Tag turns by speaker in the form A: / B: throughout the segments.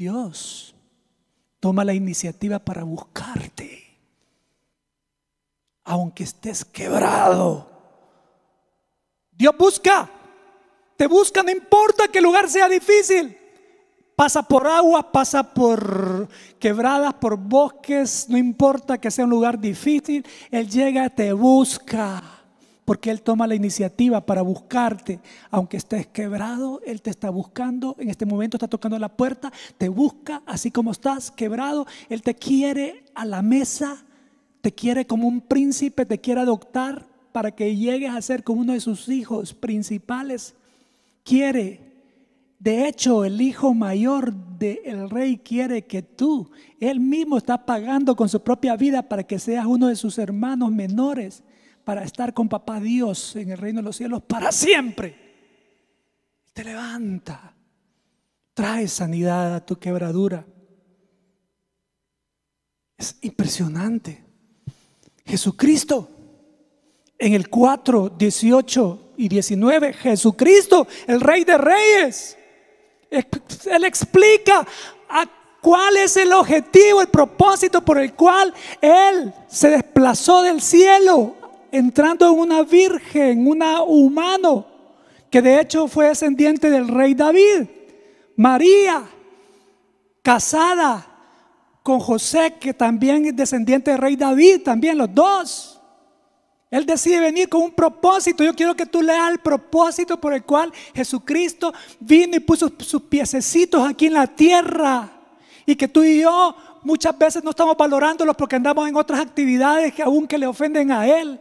A: Dios toma la iniciativa para buscarte. Aunque estés quebrado. Dios busca. Te busca, no importa que el lugar sea difícil. Pasa por aguas, pasa por quebradas, por bosques, no importa que sea un lugar difícil. Él llega, te busca porque Él toma la iniciativa para buscarte. Aunque estés quebrado, Él te está buscando. En este momento está tocando la puerta, te busca así como estás quebrado. Él te quiere a la mesa, te quiere como un príncipe, te quiere adoptar para que llegues a ser como uno de sus hijos principales. Quiere de hecho, el hijo mayor del rey quiere que tú, él mismo está pagando con su propia vida para que seas uno de sus hermanos menores para estar con papá Dios en el reino de los cielos para siempre. Te levanta, trae sanidad a tu quebradura. Es impresionante. Jesucristo, en el 4, 18 y 19, Jesucristo, el Rey de Reyes, Él explica a cuál es el objetivo, el propósito por el cual Él se desplazó del cielo entrando en una virgen, una humano, que de hecho fue descendiente del rey David, María, casada con José, que también es descendiente del rey David, también los dos. Él decide venir con un propósito. Yo quiero que tú leas el propósito por el cual Jesucristo vino y puso sus piececitos aquí en la tierra. Y que tú y yo muchas veces no estamos valorándolos porque andamos en otras actividades que aún le ofenden a Él.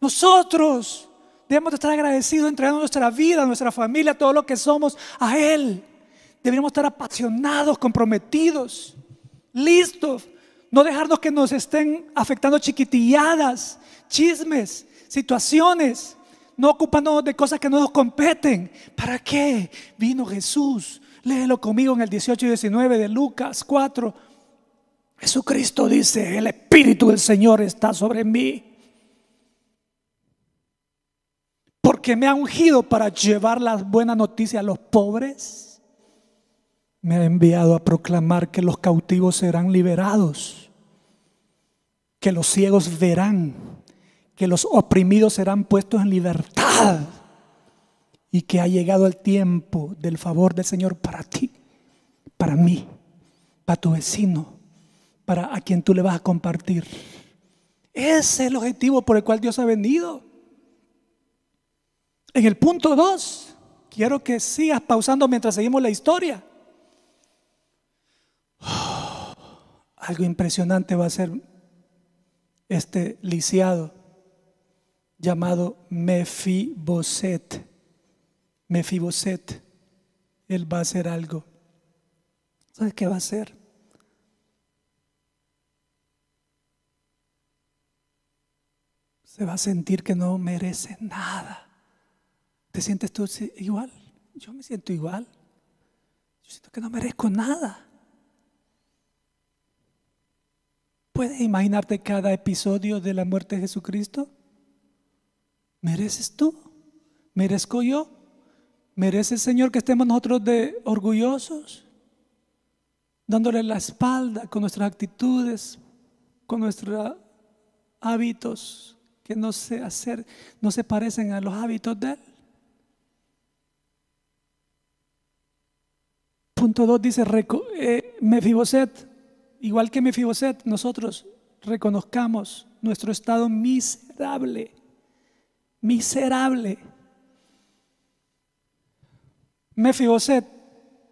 A: Nosotros debemos estar agradecidos, entregando nuestra vida, nuestra familia, todo lo que somos a Él. debemos estar apasionados, comprometidos, listos. No dejarnos que nos estén afectando chiquitilladas, chismes, situaciones. No ocupándonos de cosas que no nos competen. ¿Para qué vino Jesús? Léelo conmigo en el 18 y 19 de Lucas 4. Jesucristo dice, el Espíritu del Señor está sobre mí que me ha ungido para llevar las buenas noticias a los pobres, me ha enviado a proclamar que los cautivos serán liberados, que los ciegos verán, que los oprimidos serán puestos en libertad y que ha llegado el tiempo del favor del Señor para ti, para mí, para tu vecino, para a quien tú le vas a compartir. Ese es el objetivo por el cual Dios ha venido. En el punto 2, quiero que sigas pausando mientras seguimos la historia. algo impresionante va a ser este lisiado llamado Mefiboset. Mefiboset, él va a hacer algo. ¿Sabes qué va a hacer? Se va a sentir que no merece nada. ¿Te sientes tú igual? Yo me siento igual. Yo siento que no merezco nada. ¿Puedes imaginarte cada episodio de la muerte de Jesucristo? ¿Mereces tú? ¿Merezco yo? ¿Merece el Señor que estemos nosotros de orgullosos? Dándole la espalda con nuestras actitudes, con nuestros hábitos que no se, no se parecen a los hábitos de Él. Punto 2 dice, eh, Mefiboset, igual que Mefiboset, nosotros reconozcamos nuestro estado miserable, miserable. Mefiboset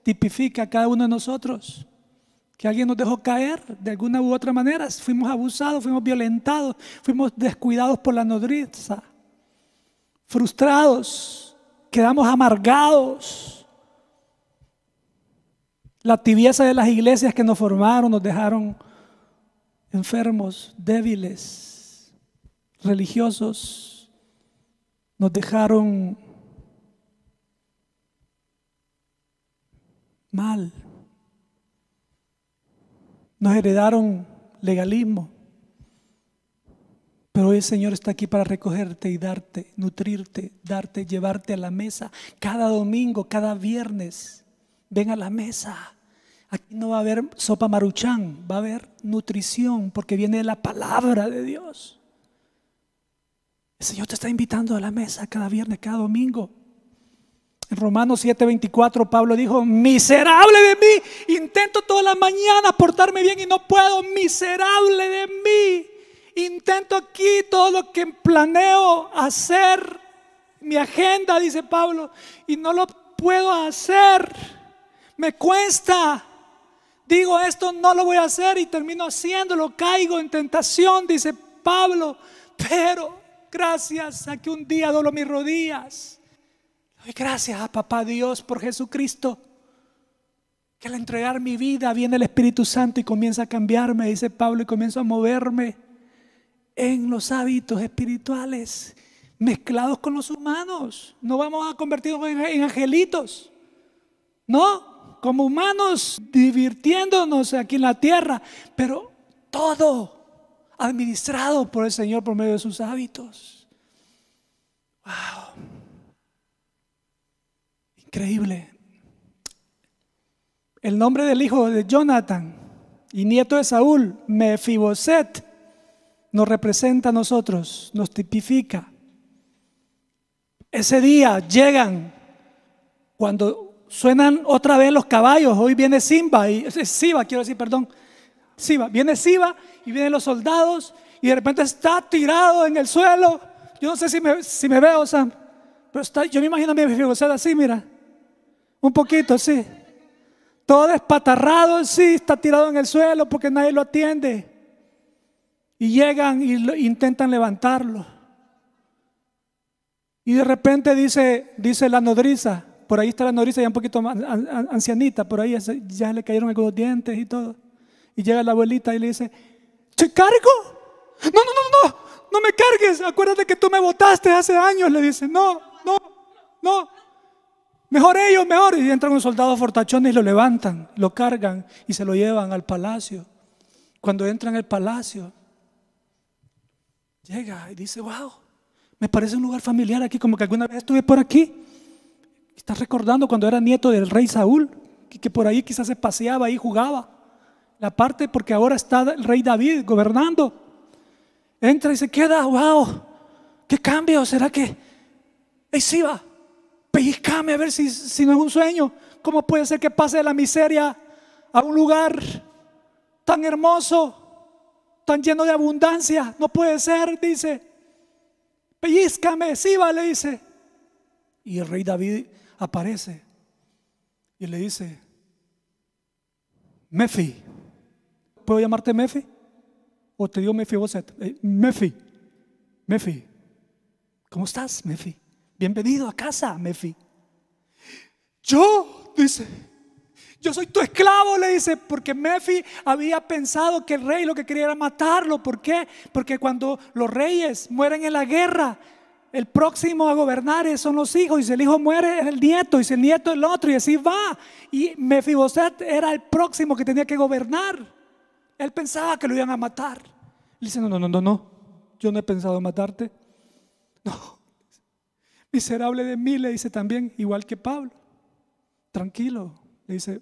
A: tipifica a cada uno de nosotros que alguien nos dejó caer de alguna u otra manera. Fuimos abusados, fuimos violentados, fuimos descuidados por la nodriza, frustrados, quedamos amargados. La tibieza de las iglesias que nos formaron nos dejaron enfermos, débiles, religiosos. Nos dejaron mal. Nos heredaron legalismo. Pero hoy el Señor está aquí para recogerte y darte, nutrirte, darte, llevarte a la mesa. Cada domingo, cada viernes, ven a la mesa. Aquí no va a haber sopa maruchán, va a haber nutrición porque viene la palabra de Dios. El Señor te está invitando a la mesa cada viernes, cada domingo. En Romanos 7:24 Pablo dijo, miserable de mí, intento toda la mañana portarme bien y no puedo, miserable de mí, intento aquí todo lo que planeo hacer, mi agenda, dice Pablo, y no lo puedo hacer, me cuesta digo esto, no lo voy a hacer y termino haciéndolo, caigo en tentación, dice Pablo, pero gracias a que un día dolo mis rodillas. hoy gracias a papá Dios por Jesucristo, que al entregar mi vida viene el Espíritu Santo y comienza a cambiarme, dice Pablo, y comienzo a moverme en los hábitos espirituales mezclados con los humanos. No vamos a convertirnos en angelitos. No, como humanos divirtiéndonos aquí en la tierra, pero todo administrado por el Señor por medio de sus hábitos. Wow. Increíble. El nombre del hijo de Jonathan y nieto de Saúl, Mefiboset, nos representa a nosotros, nos tipifica. Ese día llegan cuando suenan otra vez los caballos, hoy viene Simba, y, Siba, quiero decir, perdón, Siba, viene Siba y vienen los soldados y de repente está tirado en el suelo. Yo no sé si me, si me veo, Sam, pero está, yo me imagino a mi sea, así, mira, un poquito, sí. Todo despatarrado, sí, está tirado en el suelo porque nadie lo atiende. Y llegan y intentan levantarlo. Y de repente dice, dice la nodriza, por ahí está la nodriza ya un poquito más ancianita, por ahí ya le cayeron algunos dientes y todo. Y llega la abuelita y le dice, ¿te cargo? No, no, no, no, no me cargues, acuérdate que tú me votaste hace años, le dice, no, no, no. Mejor ellos, mejor. Y entran un soldado fortachones y lo levantan, lo cargan y se lo llevan al palacio. Cuando entran al palacio, llega y dice, wow, me parece un lugar familiar aquí, como que alguna vez estuve por aquí. ¿Estás recordando cuando era nieto del rey Saúl? Que, por ahí quizás se paseaba y jugaba. La parte porque ahora está el rey David gobernando. Entra y se queda, wow, qué cambio, ¿será que? Y sí va, pellizcame a ver si, si no es un sueño. ¿Cómo puede ser que pase de la miseria a un lugar tan hermoso? tan lleno de abundancia. No puede ser, dice. Pellízcame, sí, Le dice. Y el rey David aparece y le dice, Mefi, ¿puedo llamarte Mefi? ¿O te digo Mefi vos? Eh, Mefi, Mefi, ¿cómo estás, Mefi? Bienvenido a casa, Mefi. Yo, dice, yo soy tu esclavo, le dice, porque Mefi había pensado que el rey lo que quería era matarlo. ¿Por qué? Porque cuando los reyes mueren en la guerra, el próximo a gobernar son los hijos, y si el hijo muere, es el nieto, y si el nieto el otro, y así va. Y Mefiboset era el próximo que tenía que gobernar. Él pensaba que lo iban a matar. Le dice, no, no, no, no, no, yo no he pensado en matarte. No, miserable de mí, le dice también, igual que Pablo. Tranquilo, le dice,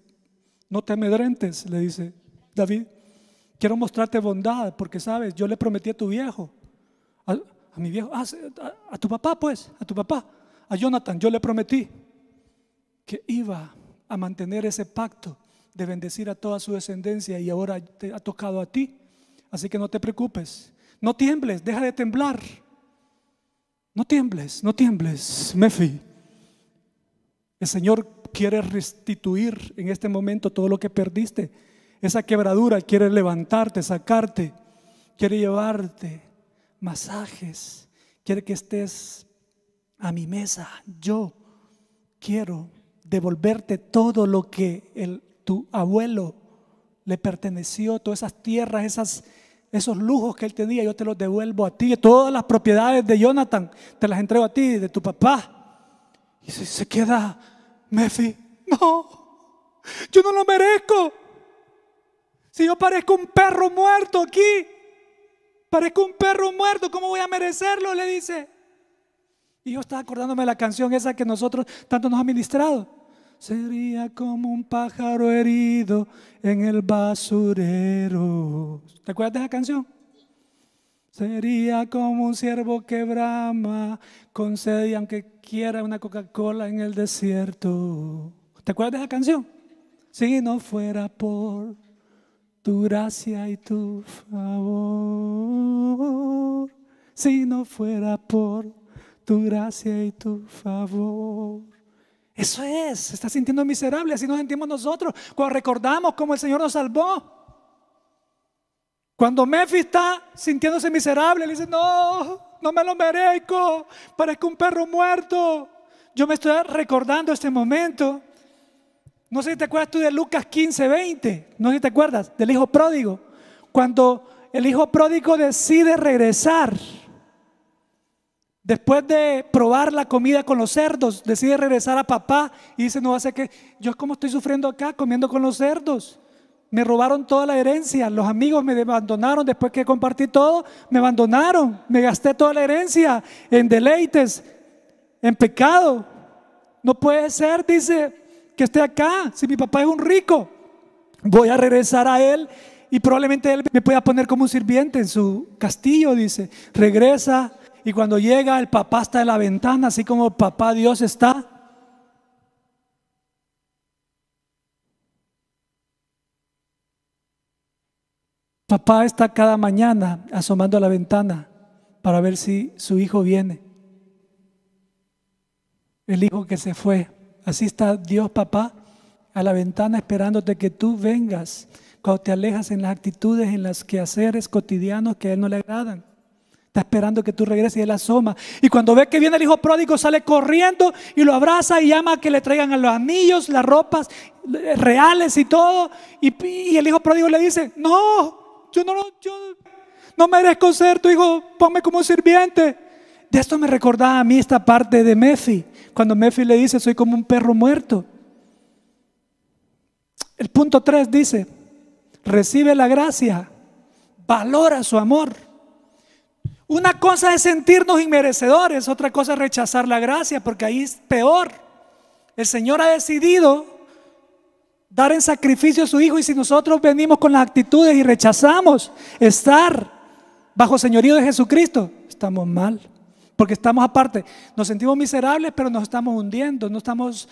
A: no te amedrentes, le dice David. Quiero mostrarte bondad, porque sabes, yo le prometí a tu viejo, a mi viejo, ah, a, tu papá pues, a tu papá, a Jonathan, yo le prometí que iba a mantener ese pacto de bendecir a toda su descendencia y ahora te ha tocado a ti. Así que no te preocupes, no tiembles, deja de temblar. No tiembles, no tiembles, Mefi. El Señor quiere restituir en este momento todo lo que perdiste. Esa quebradura quiere levantarte, sacarte, quiere llevarte masajes, quiere que estés a mi mesa. Yo quiero devolverte todo lo que tu abuelo le perteneció, todas esas tierras, esos lujos que él tenía, yo te los devuelvo a ti. Todas las propiedades de Jonathan te las entrego a ti, de tu papá. Y si se queda Mefi, no, yo no lo merezco. Si yo parezco un perro muerto aquí, Parezco un perro muerto, ¿cómo voy a merecerlo? Le dice. Y yo estaba acordándome de la canción esa que nosotros tanto nos ha ministrado. Sería como un pájaro herido en el basurero. ¿Te acuerdas de esa canción? Sería como un ciervo que brama con aunque quiera una Coca-Cola en el desierto. ¿Te acuerdas de esa canción? Si no fuera por tu gracia y tu favor. Si no fuera por tu gracia y tu favor. Eso es, se está sintiendo miserable, así nos sentimos nosotros cuando recordamos cómo el Señor nos salvó. Cuando Mefi está sintiéndose miserable, le dice, no, no me lo merezco, parezco un perro muerto. Yo me estoy recordando este momento no sé si te acuerdas tú de Lucas 15, 20. No sé si te acuerdas del hijo pródigo. Cuando el hijo pródigo decide regresar, después de probar la comida con los cerdos, decide regresar a papá y dice, no hace que, yo como estoy sufriendo acá comiendo con los cerdos. Me robaron toda la herencia, los amigos me abandonaron después que compartí todo, me abandonaron, me gasté toda la herencia en deleites, en pecado. No puede ser, dice, que esté acá. Si mi papá es un rico, voy a regresar a él y probablemente él me pueda poner como un sirviente en su castillo, dice. Regresa y cuando llega el papá está en la ventana, así como papá Dios está. Papá está cada mañana asomando a la ventana para ver si su hijo viene. El hijo que se fue. Así está Dios papá a la ventana esperándote que tú vengas cuando te alejas en las actitudes, en las quehaceres cotidianos que a Él no le agradan. Está esperando que tú regreses y Él asoma. Y cuando ve que viene el hijo pródigo, sale corriendo y lo abraza y llama a que le traigan a los anillos, las ropas reales y todo. Y, el hijo pródigo le dice, no, yo no, yo no merezco ser tu hijo, ponme como sirviente. De esto me recordaba a mí esta parte de Mefi, cuando Mefi le dice, soy como un perro muerto. El punto 3 dice, recibe la gracia, valora su amor. Una cosa es sentirnos inmerecedores, otra cosa es rechazar la gracia, porque ahí es peor. El Señor ha decidido dar en sacrificio a su Hijo y si nosotros venimos con las actitudes y rechazamos estar bajo señorío de Jesucristo, estamos mal. Porque estamos aparte, nos sentimos miserables, pero nos estamos hundiendo, no estamos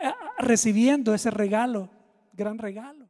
A: eh, recibiendo ese regalo, gran regalo.